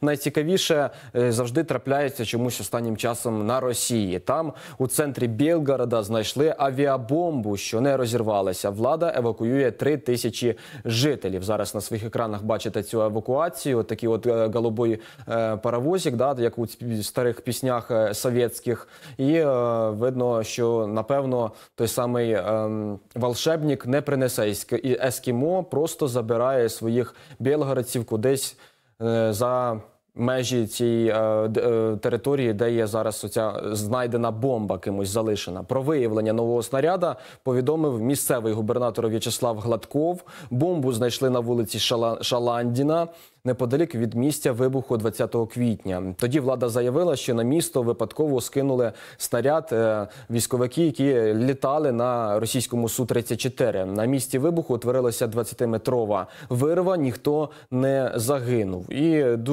найцікавіше е, завжди трапляється чомусь останнім часом на Росії. Там у центрі Білгорода знайшли авіабомбу, що не розірвалася. Влада евакуює три тисячі жителів. Зараз на своїх екранах бачите цю евакуацію. Такий от е, голубой е, паровозик, да, як у старих піснях совєтських. І е, видно, що напевно той самий е, волшебник не принесе ескімо, просто забирає своїх білгородців кудись. Е, за межі цієї е, е, території, де є зараз оця знайдена бомба кимось залишена. Про виявлення нового снаряда повідомив місцевий губернатор В'ячеслав Гладков. Бомбу знайшли на вулиці Шала... Шаландіна. Неподалік від місця вибуху 20 квітня тоді влада заявила, що на місто випадково скинули снаряд е, військовики, які літали на російському су 34 На місці вибуху утворилася 20-метрова вирва. Ніхто не загинув і дуже.